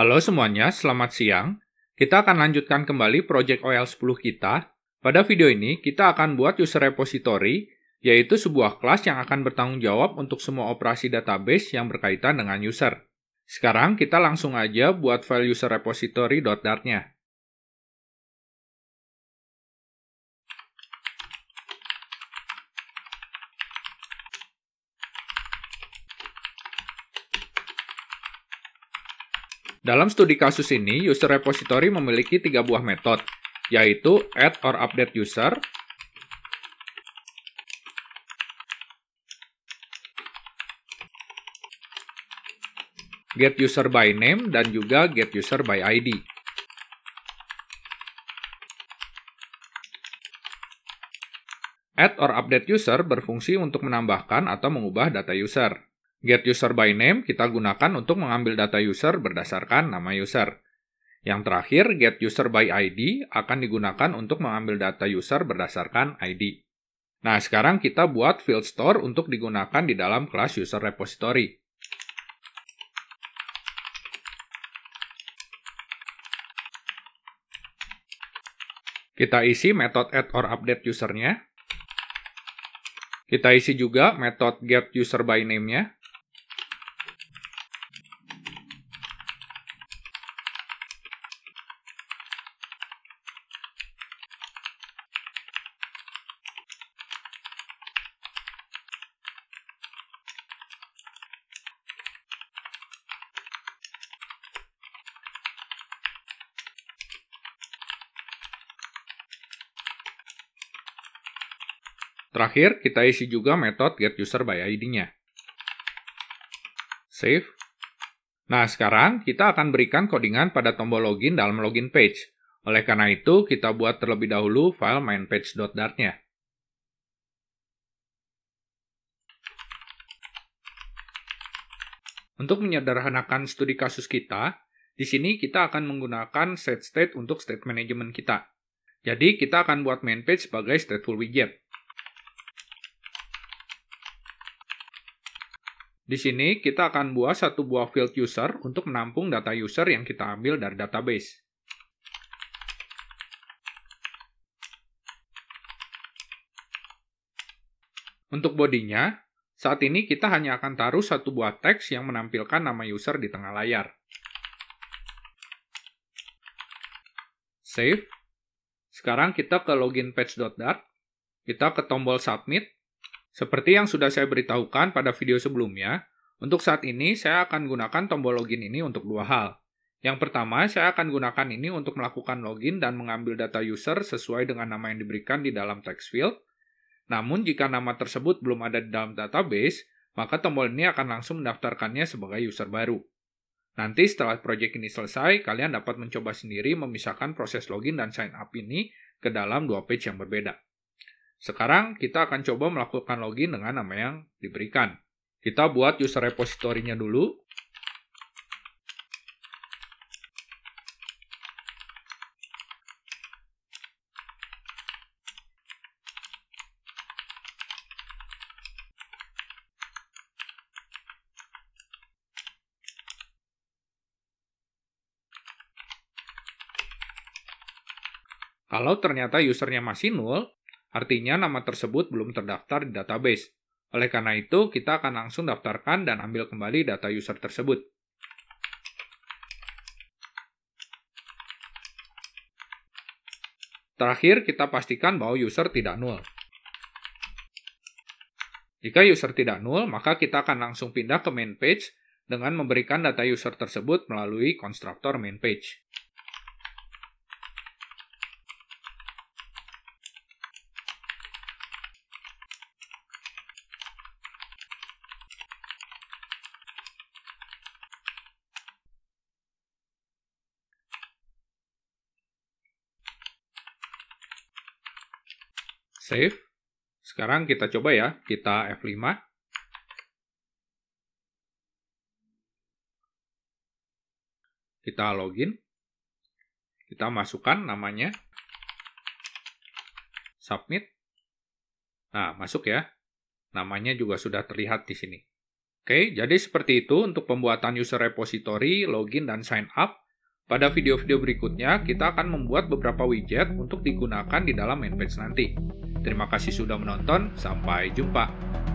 Halo semuanya, selamat siang. Kita akan lanjutkan kembali Project OL10 kita. Pada video ini, kita akan buat user repository, yaitu sebuah kelas yang akan bertanggung jawab untuk semua operasi database yang berkaitan dengan user. Sekarang kita langsung aja buat file user repository.dart-nya. Dalam studi kasus ini, user repository memiliki tiga buah metode, yaitu add or update user, get user by name, dan juga get user by ID. Add or update user berfungsi untuk menambahkan atau mengubah data user. Get user by name kita gunakan untuk mengambil data user berdasarkan nama user. Yang terakhir, get user by ID akan digunakan untuk mengambil data user berdasarkan ID. Nah, sekarang kita buat field store untuk digunakan di dalam kelas user repository. Kita isi metode add or update usernya. Kita isi juga metode get user by name-nya. Terakhir, kita isi juga metode getUserById-nya. Save. Nah, sekarang kita akan berikan codingan pada tombol login dalam login page. Oleh karena itu, kita buat terlebih dahulu file mainpage.dart-nya. Untuk menyederhanakan studi kasus kita, di sini kita akan menggunakan set state untuk state management kita. Jadi, kita akan buat main page sebagai stateful widget. Di sini kita akan buat satu buah field user untuk menampung data user yang kita ambil dari database. Untuk bodinya, saat ini kita hanya akan taruh satu buah teks yang menampilkan nama user di tengah layar. Save. Sekarang kita ke login page.dart, kita ke tombol submit, seperti yang sudah saya beritahukan pada video sebelumnya, untuk saat ini saya akan gunakan tombol login ini untuk dua hal. Yang pertama, saya akan gunakan ini untuk melakukan login dan mengambil data user sesuai dengan nama yang diberikan di dalam text field. Namun, jika nama tersebut belum ada di dalam database, maka tombol ini akan langsung mendaftarkannya sebagai user baru. Nanti setelah project ini selesai, kalian dapat mencoba sendiri memisahkan proses login dan sign up ini ke dalam dua page yang berbeda. Sekarang kita akan coba melakukan login dengan nama yang diberikan. Kita buat user repository-nya dulu. Kalau ternyata usernya masih nol, Artinya nama tersebut belum terdaftar di database. Oleh karena itu, kita akan langsung daftarkan dan ambil kembali data user tersebut. Terakhir, kita pastikan bahwa user tidak nul. Jika user tidak nul, maka kita akan langsung pindah ke main page dengan memberikan data user tersebut melalui konstruktor main page. Save. Sekarang kita coba ya, kita F5. Kita login. Kita masukkan namanya. Submit. Nah, masuk ya. Namanya juga sudah terlihat di sini. Oke, jadi seperti itu untuk pembuatan user repository, login, dan sign up. Pada video-video berikutnya, kita akan membuat beberapa widget untuk digunakan di dalam main page nanti. Terima kasih sudah menonton, sampai jumpa.